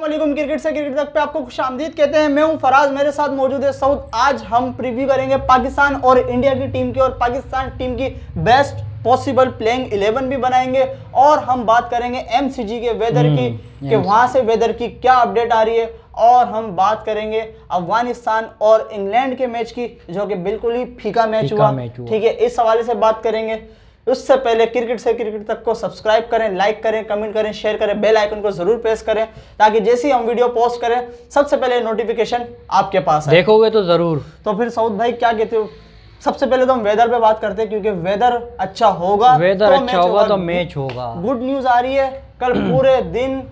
वालेकुम क्रिकेट से क्रिकेट तक पे आपको खुश आमदीद कहते हैं मैं हूं फराज मेरे साथ मौजूद है सऊद आज हम प्रीव्यू करेंगे पाकिस्तान और इंडिया की टीम की और पाकिस्तान टीम की बेस्ट पॉसिबल प्लेइंग 11 भी बनाएंगे और हम बात करेंगे एमसीजी के वेदर की हम्म, कि वहां से वेदर की क्या अपडेट आ रही है और हम बात करेंगे अफगानिस्तान और इंग्लैंड के मैच की जो कि बिल्कुल ही फीका मैच हुआ ठीक है इस हवाले से बात करेंगे उससे पहले क्रिकेट से क्रिकेट तक को सब्सक्राइब करें लाइक करें कमेंट करें शेयर करें बेल आइकन को जरूर प्रेस करें ताकि जैसे ही हम वीडियो पोस्ट करें सबसे पहले नोटिफिकेशन आपके पास देखोगे तो जरूर तो फिर सऊद भाई क्या कहते हो सबसे पहले तो हम वेदर पे बात करते हैं क्योंकि वेदर अच्छा होगा वेदर तो अच्छा होगा तो मैच होगा गुड न्यूज आ रही है कल पूरे दिन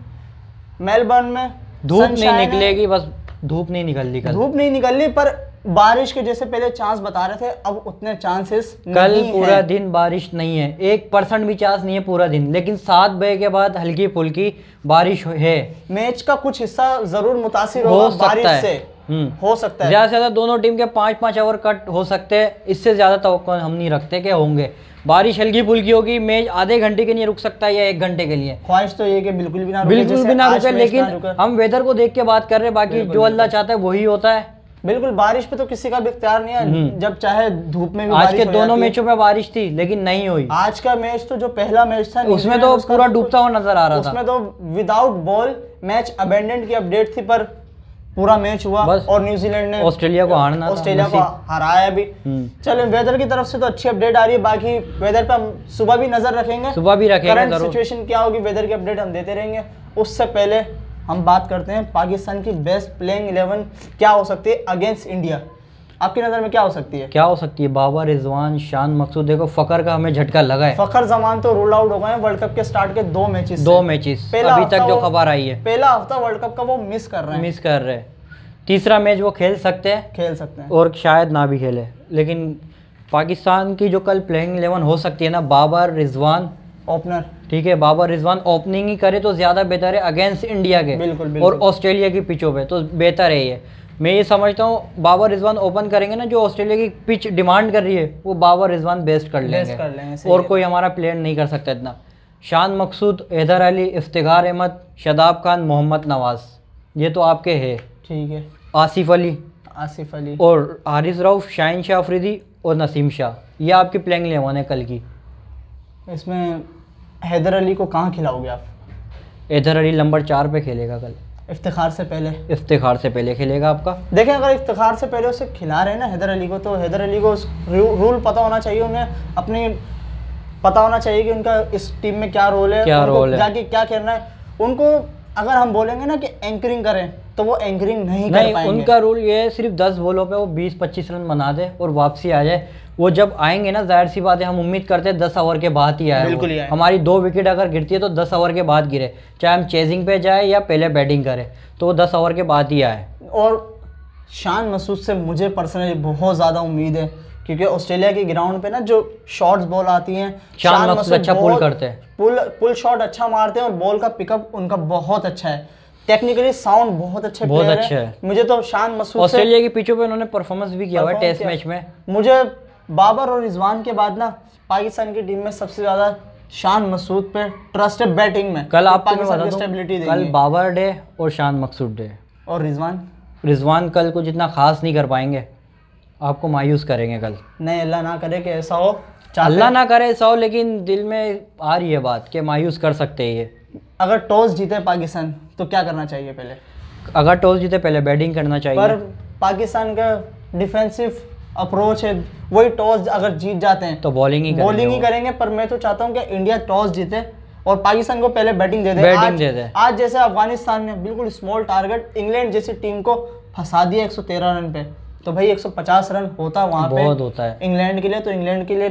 मेलबर्न में धूप नहीं निकलेगी बस धूप नहीं निकल रही धूप नहीं निकल रही पर बारिश के जैसे पहले चांस बता रहे थे अब उतने चांसेस कल पूरा दिन बारिश नहीं है एक परसेंट भी चांस नहीं है पूरा दिन लेकिन सात बजे के बाद हल्की फुल्की बारिश है मैच का कुछ हिस्सा जरूर मुतासर हो बारिश से हम्म। हो सकता है ज्यादा से ज्यादा दोनों टीम के पाँच पाँच ओवर कट हो सकते हैं इससे ज्यादा तो हम नहीं रखते के होंगे बारिश हल्की फुल्की होगी मैच आधे घंटे के लिए रुक सकता है या एक घंटे के लिए ख्वाहिश तो ये कि बिल्कुल भी ना बिल्कुल भी ना रुके लेकिन हम वेदर को देख के बात कर रहे हैं बाकी जो अल्लाह चाहता है वही होता है बिल्कुल बारिश पे तो किसी का भी इख्तियार नहीं है हम्म। जब चाहे धूप में भी आज के दोनों मैचों में बारिश थी लेकिन नहीं हुई आज का मैच तो जो पहला मैच था उसमें तो पूरा तो डूबता हुआ नजर आ रहा था उसमें तो विदाउट बॉल मैच अबेंडेंट की अपडेट थी पर पूरा मैच हुआ और न्यूजीलैंड ने ऑस्ट्रेलिया को हारना ऑस्ट्रेलिया को हराया भी हम्म। चलो वेदर की तरफ से तो अच्छी अपडेट आ रही है बाकी वेदर पे हम सुबह भी नजर रखेंगे सुबह भी रखेंगे करंट सिचुएशन क्या होगी वेदर की अपडेट हम देते रहेंगे उससे पहले हम बात करते हैं पाकिस्तान की बेस्ट प्लेइंग इलेवन क्या हो सकती है अगेंस्ट इंडिया आपकी नज़र में क्या हो सकती है क्या हो सकती है बाबा रिजवान शान मकसूद देखो फकर का हमें झटका लगा है फकर जमान तो रूल आउट हो गए वर्ल्ड कप के स्टार्ट के दो मैचेस दो मैचेस पहला अभी तक जो खबर आई है पहला हफ्ता वर्ल्ड कप का वो मिस कर रहे हैं मिस कर रहे हैं तीसरा मैच वो खेल सकते हैं खेल सकते हैं और शायद ना भी खेले लेकिन पाकिस्तान की जो कल प्लेइंग इलेवन हो सकती है ना बाबर रिजवान ओपनर ठीक है बाबर रिजवान ओपनिंग ही करे तो ज़्यादा बेहतर है अगेंस्ट इंडिया के बिल्कुल, बिल्कुल। और ऑस्ट्रेलिया की पिचों पे तो बेहतर है ये मैं ये समझता हूँ बाबर रिजवान ओपन करेंगे ना जो ऑस्ट्रेलिया की पिच डिमांड कर रही है वो बाबर रिजवान बेस्ट कर लेंगे, कर लेंगे और कोई हमारा प्लेयर नहीं कर सकता इतना शान मकसूद हैदर अली इफ्तार अहमद शदाब खान मोहम्मद नवाज़ ये तो आपके है ठीक है आसिफ अली आसिफ अली और हारिस राउफ शाहिन शाह अफरीदी और नसीम शाह ये आपकी प्लेइंग लेवन है कल की इसमें हैदर अली को कहाँ खिलाओगे आप हैदर अली नंबर चार पे खेलेगा कल इफ्तार से पहले इफ्तार से पहले खेलेगा आपका देखें अगर इफ्तार से पहले उसे खिला रहे हैं ना हैदर अली को तो हैदर अली को रूल पता होना चाहिए उन्हें अपनी पता होना चाहिए कि उनका इस टीम में क्या रोल है क्या रोल है जाके क्या खेलना है उनको अगर हम बोलेंगे ना कि एंकरिंग करें तो वो एंकरिंग नहीं, नहीं कर पाएंगे उनका रूल ये है सिर्फ दस बॉलों पे वो बीस पच्चीस रन बना दे और वापसी आ जाए वो जब आएंगे ना जाहिर सी बात है हम उम्मीद करते हैं दस ओवर के बाद ही आए बिल्कुल ही हमारी दो विकेट अगर गिरती है तो दस ओवर के बाद गिरे चाहे हम चेजिंग पे जाए या पहले बैटिंग करें तो वो दस ओवर के बाद ही आए और शान मसूद से मुझे पर्सनली बहुत ज़्यादा उम्मीद है क्योंकि ऑस्ट्रेलिया के ग्राउंड पे ना जो शॉट्स बॉल आती हैं शान मकसूद अच्छा पुल करते हैं पुल पुल शॉट अच्छा मारते हैं और बॉल का पिकअप उनका बहुत अच्छा है टेक्निकली साउंड बहुत अच्छे बहुत अच्छे है। मुझे तो शान मसूद ऑस्ट्रेलिया के पीछे पे उन्होंने परफॉर्मेंस भी किया हुआ टेस्ट मैच में मुझे बाबर और रिजवान के बाद ना पाकिस्तान की टीम में सबसे ज्यादा शान मसूद पे ट्रस्ट है बैटिंग में कल आप स्टेबिलिटी कल बाबर डे और शान मकसूद डे और रिजवान रिजवान कल को जितना खास नहीं कर पाएंगे आपको मायूस करेंगे कल नहीं अल्लाह ना करे कि ऐसा हो अल्लाह ना करे ऐसा हो लेकिन दिल में आ रही है बात कि मायूस कर सकते हैं ये अगर टॉस जीते पाकिस्तान तो क्या करना चाहिए पहले अगर टॉस जीते पहले बैटिंग करना चाहिए पर पाकिस्तान का डिफेंसिव अप्रोच है वही टॉस अगर जीत जाते हैं तो बॉलिंग ही बॉलिंग ही करेंगे पर मैं तो चाहता हूँ कि इंडिया टॉस जीते और पाकिस्तान को पहले बैटिंग दे दे बैटिंग दे दे आज जैसे अफगानिस्तान ने बिल्कुल स्मॉल टारगेट इंग्लैंड जैसी टीम को फंसा दिया तेरह रन पे तो भाई 150 रन होता वहाँ पे बहुत होता है इंग्लैंड के लिए तो इंग्लैंड के लिए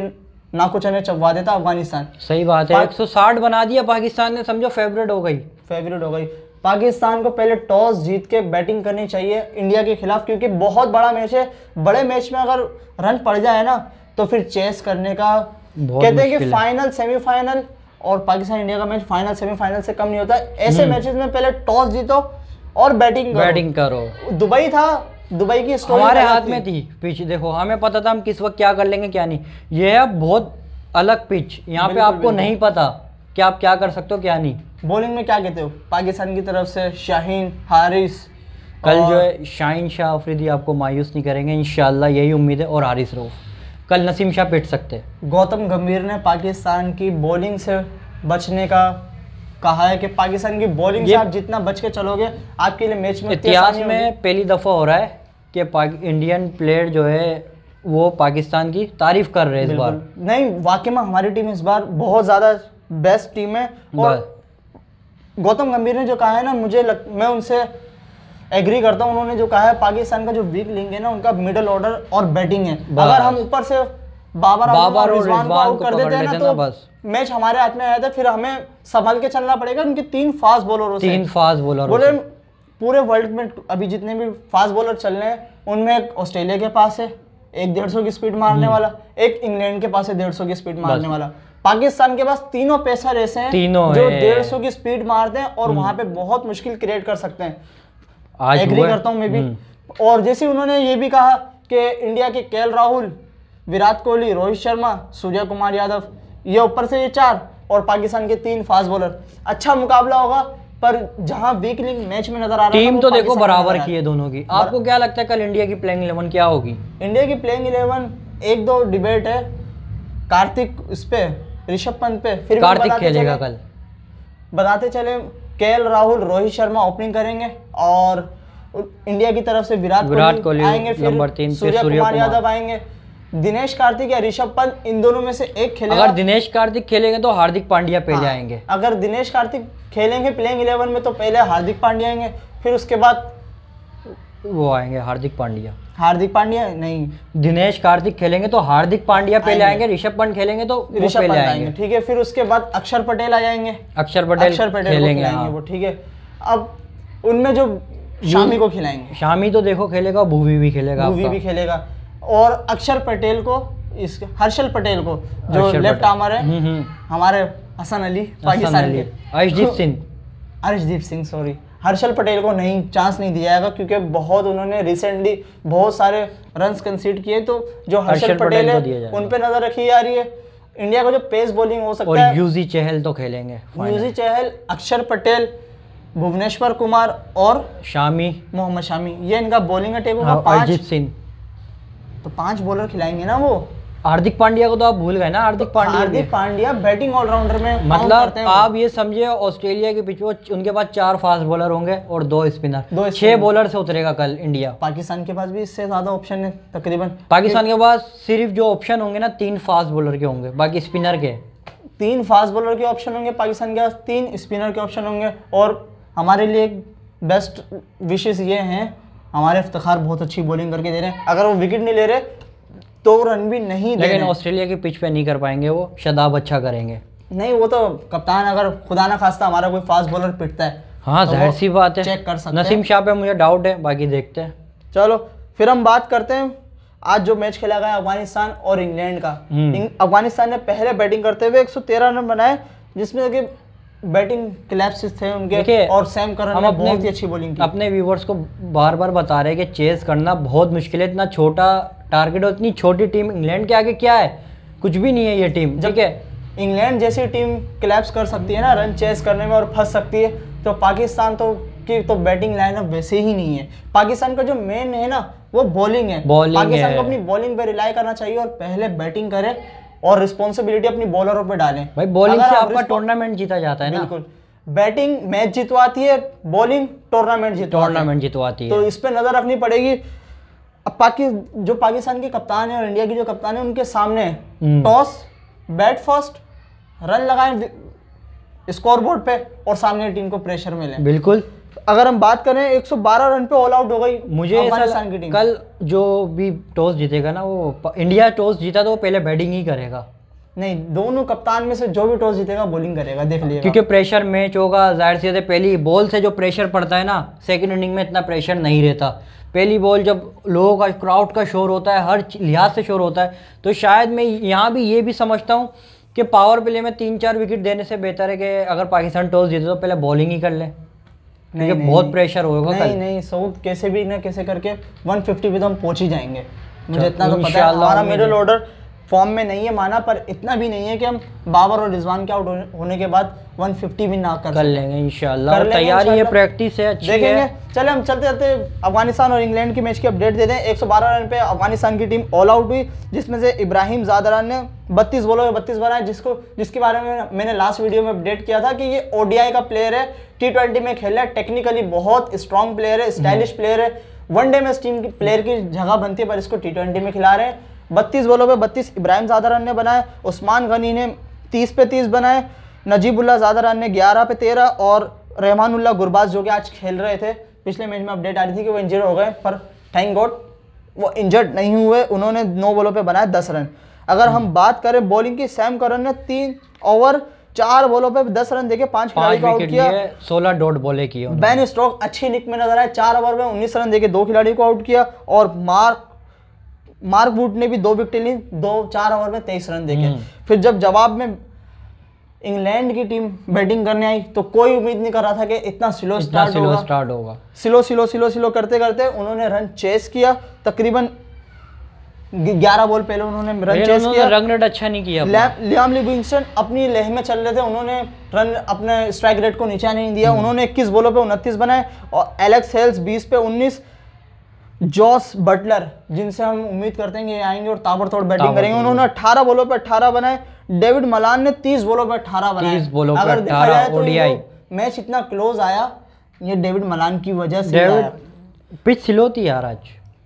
ना कुछ हमें चबवा देता अफगानिस्तान सही बात है 160 बना दिया पाकिस्तान ने समझो फेवरेट हो गई फेवरेट हो गई पाकिस्तान को पहले टॉस जीत के बैटिंग करनी चाहिए इंडिया के खिलाफ क्योंकि बहुत बड़ा मैच है बड़े मैच में अगर रन पड़ जाए ना तो फिर चेस करने का कहते हैं कि फाइनल सेमीफाइनल और पाकिस्तान इंडिया का मैच फाइनल सेमीफाइनल से कम नहीं होता ऐसे मैचेस हम्म। में पहले टॉस जीतो और बैटिंग करो। बैटिंग करो दुबई था दुबई की स्टोरी हमारे हाथ में थी पिच देखो हमें पता था हम किस वक्त क्या कर लेंगे क्या नहीं ये है बहुत अलग पिच यहाँ पे आपको नहीं पता कि आप क्या कर सकते हो क्या नहीं बॉलिंग में क्या कहते हो पाकिस्तान की तरफ से शाहीन हारिस कल जो है शाहीन शाह अफरीदी आपको मायूस नहीं करेंगे इन यही उम्मीद है और हारिस रोफ़ कल नसीम शाह पिट सकते गौतम गंभीर ने पाकिस्तान की बॉलिंग से बचने का कहा है कि पाकिस्तान की बॉलिंग से आप जितना बच के चलोगे आपके लिए मैच में इतिहास में पहली दफ़ा हो रहा है कि इंडियन प्लेयर जो है वो पाकिस्तान की तारीफ कर रहे हैं इस बार नहीं वाकई में हमारी टीम इस बार बहुत ज़्यादा बेस्ट टीम है और गौतम गंभीर ने जो कहा है ना मुझे लग, मैं उनसे एग्री करता हूँ उन्होंने जो कहा है पाकिस्तान का जो वीक लिंक है ना उनका मिडल ऑर्डर और बैटिंग है अगर हम ऊपर से बाबर बाबर रिजवान को कर देते हैं ना तो बस मैच हमारे हाथ में आया था फिर हमें संभाल के चलना पड़ेगा उनके तीन फास्ट बॉलरों तीन फास्ट बॉलर बोले पूरे वर्ल्ड में अभी जितने भी फास्ट बॉलर चल रहे हैं उनमें एक ऑस्ट्रेलिया के पास है एक डेढ़ सौ की स्पीड मारने हम्म। वाला एक इंग्लैंड के पास है डेढ़ सौ की स्पीड मारने वाला पाकिस्तान के पास तीनों पेसर ऐसे हैं तीनों जो डेढ़ सौ की स्पीड मारते हैं और हम्म। वहां पे बहुत मुश्किल क्रिएट कर सकते हैं एग्री करता हूँ मैं भी हम्म। और जैसे उन्होंने ये भी कहा कि इंडिया के के राहुल विराट कोहली रोहित शर्मा सूर्य कुमार यादव ये ऊपर से ये चार और पाकिस्तान के तीन फास्ट बॉलर अच्छा मुकाबला होगा पर जहां वीक लिंक मैच में नजर आ रहा टीम तो देखो बराबर की है दोनों की आपको क्या लगता है कल इंडिया की प्लेइंग इलेवन क्या होगी इंडिया की प्लेइंग इलेवन एक दो डिबेट है कार्तिक उस पर ऋषभ पंत पे फिर कार्तिक खेलेगा कल बताते चले के राहुल रोहित शर्मा ओपनिंग करेंगे और इंडिया की तरफ से विराट विराट कोहली आएंगे फिर नंबर तीन सूर्य कुमार यादव आएंगे दिनेश कार्तिक या ऋषभ पंत इन दोनों में से एक खेलेगा अगर दिनेश कार्तिक खेलेंगे तो हार्दिक पांड्या पहले हाँ, आएंगे अगर दिनेश कार्तिक खेलेंगे प्लेइंग इलेवन में तो पहले हार्दिक पांड्या आएंगे फिर उसके बाद वो आएंगे हार्दिक पांड्या हार्दिक पांड्या नहीं दिनेश कार्तिक खेलेंगे तो हार्दिक पांड्या पहले आएंगे ऋषभ पंत खेलेंगे तो ऋषभ पहले आएंगे ठीक है फिर उसके बाद अक्षर पटेल आ जाएंगे अक्षर पटेल अक्षर पटेल खेलेंगे हाँ। वो ठीक है अब उनमें जो शामी को खिलाएंगे शामी तो देखो खेलेगा भूवी भी खेलेगा भूवी भी खेलेगा और अक्षर पटेल को इस हर्षल पटेल को जो लेफ्ट आर्मर है हम्म, हम्म। हमारे हसन अली पाकिस्तान के तो सिंह अर्शदीप सिंह सॉरी हर्षल पटेल को नहीं चांस नहीं दिया जाएगा क्योंकि बहुत उन्होंने रिसेंटली बहुत सारे रन कंसीड किए तो जो हर्षल, पटेल, पटेल है उन पे नजर रखी जा रही है इंडिया का जो पेस बॉलिंग हो सकता और है यूजी चहल तो खेलेंगे यूजी चहल अक्षर पटेल भुवनेश्वर कुमार और शामी मोहम्मद शामी ये इनका बॉलिंग अटैक होगा अरिजीत सिंह तो पांच बॉलर खिलाएंगे ना वो हार्दिक पांड्या को तो आप भूल गए ना हार्दिक तो पांड्या हार्दिक पांड्या बैटिंग ऑलराउंडर में मतलब आप ये समझिए ऑस्ट्रेलिया के पीछे उनके पास चार फास्ट बॉलर होंगे और दो स्पिनर दो छह बॉलर से उतरेगा कल इंडिया पाकिस्तान के पास भी इससे ज्यादा ऑप्शन है तकरीबन पाकिस्तान के पास सिर्फ जो ऑप्शन होंगे ना तीन फास्ट बॉलर के होंगे बाकी स्पिनर के तीन फास्ट बॉलर के ऑप्शन होंगे पाकिस्तान के पास तीन स्पिनर के ऑप्शन होंगे और हमारे लिए बेस्ट विशेष ये हैं हमारे इफ्तार बहुत अच्छी बॉलिंग करके दे रहे हैं अगर वो विकेट नहीं ले रहे तो रन भी नहीं लेकिन ऑस्ट्रेलिया के पिच पे नहीं कर पाएंगे वो शदाब अच्छा करेंगे नहीं वो तो कप्तान अगर खुदा ना खास्ता हमारा कोई फास्ट बॉलर पिटता है हाँ तो सी बात है चेक कर सकते नसीम शाह पे मुझे डाउट है बाकी देखते हैं चलो फिर हम बात करते हैं आज जो मैच खेला गया अफगानिस्तान और इंग्लैंड का हम्म। अफगानिस्तान ने पहले बैटिंग करते हुए 113 रन बनाए जिसमें कि बैटिंग क्लैप्सिस थे उनके और सैम करन हम अपने बहुत ही अच्छी बॉलिंग की अपने व्यूवर्स को बार बार बता रहे हैं कि चेस करना बहुत मुश्किल है इतना छोटा टारगेट और इतनी छोटी टीम इंग्लैंड के आगे क्या है कुछ भी नहीं है ये टीम ठीक है इंग्लैंड जैसी टीम क्लैप्स कर सकती है ना रन चेस करने में और फंस सकती है तो पाकिस्तान तो की तो बैटिंग लाइनअप वैसे ही नहीं है पाकिस्तान का जो मेन है ना वो बॉलिंग है बॉलिंग पाकिस्तान को अपनी बॉलिंग पर रिलाई करना चाहिए और पहले बैटिंग करे और रिस्पॉन्सिबिलिटी अपनी बॉलरों पर डालें भाई बॉलिंग से आपका टूर्नामेंट जीता जाता है बिल्कुल बैटिंग मैच जितवाती है बॉलिंग टूर्नामेंट जीत टूर्नामेंट जितवाती है तो इस पर नज़र रखनी पड़ेगी अब पाकि जो पाकिस्तान के कप्तान है और इंडिया के जो कप्तान है उनके सामने टॉस बैट फर्स्ट रन लगाएं स्कोरबोर्ड पे और सामने टीम को प्रेशर मिले बिल्कुल अगर हम बात करें 112 रन पे ऑल आउट हो गई मुझे पाकिस्तान की टीम कल जो भी टॉस जीतेगा ना वो इंडिया टॉस जीता तो वो पहले बैटिंग ही करेगा नहीं दोनों कप्तान में से जो भी टॉस जीतेगा बॉलिंग करेगा देख लिया क्योंकि प्रेशर मैच होगा जाहिर सी पहली बॉल से जो प्रेशर पड़ता है ना सेकेंड इनिंग में इतना प्रेशर नहीं रहता पहली बॉल जब लोगों का क्राउड का शोर होता है हर लिहाज से शोर होता है तो शायद मैं यहाँ भी ये भी समझता हूँ कि पावर प्ले में तीन चार विकेट देने से बेहतर है कि अगर पाकिस्तान टॉस जीते तो पहले बॉलिंग ही कर ले नहीं, नहीं बहुत प्रेशर होगा नहीं नहीं सो कैसे भी ना कैसे करके 150 भी तो हम पहुंच ही जाएंगे मुझे इतना तो पता है हमारा मिडिल ऑर्डर फॉर्म में नहीं है माना पर इतना भी नहीं है कि हम बाबर और रिजवान के आउट होने के बाद 150 भी ना कर, कर लेंगे इंशाल्लाह तैयारी है प्रैक्टिस है अच्छी देखेंगे चले हम चलते चलते अफगानिस्तान और इंग्लैंड की मैच की अपडेट दे दें 112 रन पे अफगानिस्तान की टीम ऑल आउट हुई जिसमें से इब्राहिम जादरान ने बत्तीस बोलों में बत्तीस बनाए जिसको जिसके बारे में मैंने लास्ट वीडियो में अपडेट किया था कि ये ओडीआई का प्लेयर है टी ट्वेंटी में खेल रहा है टेक्निकली बहुत स्ट्रॉन्ग प्लेयर है स्टाइलिश प्लेयर है वनडे में इस टीम की प्लेयर की जगह बनती है पर इसको टी ट्वेंटी में खिला रहे हैं बत्तीस बॉलों पे बत्तीस इब्राहिम ज़्यादा रन ने बनाए उस्मान गनी ने तीस पे तीस बनाए नजीबुल्ला ज़्यादा रन ने ग्यारह पे तेरह और रहमानुल्ला गुरबाज जो कि आज खेल रहे थे पिछले मैच में अपडेट आ रही थी कि वो इंजर्ड हो गए पर थैंक गॉड वो इंजर्ड नहीं हुए उन्होंने नौ बॉलों पर बनाए दस रन अगर हम बात करें बॉलिंग की सैम करन ने तीन ओवर चार बॉलों पे दस रन देके पांच खिलाड़ी को आउट किया सोलह डॉट बॉले किए बैन स्ट्रोक अच्छी निक में नजर आए चार ओवर में उन्नीस रन देके दो खिलाड़ी को आउट किया और मार्क मार्क वुड ने भी दो विकेट ली दो चार ओवर में तेईस रन देखे हम्म। फिर जब जवाब में इंग्लैंड की टीम बैटिंग करने आई तो कोई उम्मीद नहीं कर रहा था कि इतना स्लो स्टार्ट स्टार्ट होगा स्लो स्लो स्लो स्लो करते करते उन्होंने रन चेस किया तकरीबन ग्यारह बॉल पहले उन्होंने रन चेस किया रन रेट अच्छा नहीं किया लियाम लिविंगस्टन अपनी लह में चल रहे थे उन्होंने रन अपने स्ट्राइक रेट को नीचा नहीं दिया हम्म। उन्होंने इक्कीस बॉलों पर उनतीस बनाए और एलेक्स हेल्स बीस पे उन्नीस जॉस बटलर जिनसे हम उम्मीद करते हैं कि आएंगे और ताबड़तोड़ बैटिंग करेंगे उन्होंने 18 बॉलों पर 18 बनाए डेविड मलान ने 30 बॉलों पर 18 बनाए 30 बॉलों पर 18 तो मैच इतना क्लोज आया ये डेविड मलान की वजह से पिच स्लो थी यार आज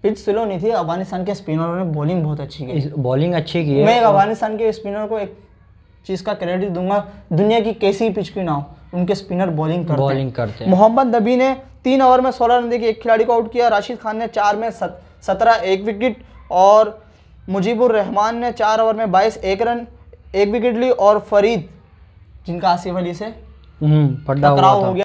पिच स्लो नहीं थी अफगानिस्तान के स्पिनरों ने बॉलिंग बहुत अच्छी की बॉलिंग अच्छी की मैं अफगानिस्तान के स्पिनर को एक चीज़ का क्रेडिट दूंगा दुनिया की कैसी पिच की ना हो उनके स्पिनर बॉलिंग करते बॉलिंग करते हैं मोहम्मद नबी ने तीन ओवर में सोलह रन देखिए एक खिलाड़ी को आउट किया राशिद खान ने चार में सत, सत्रह एक विकेट और मुजीबुर रहमान ने चार ओवर में बाईस एक रन एक विकेट ली और फरीद जिनका आसिफ अली से हम्म, टकराव हो गया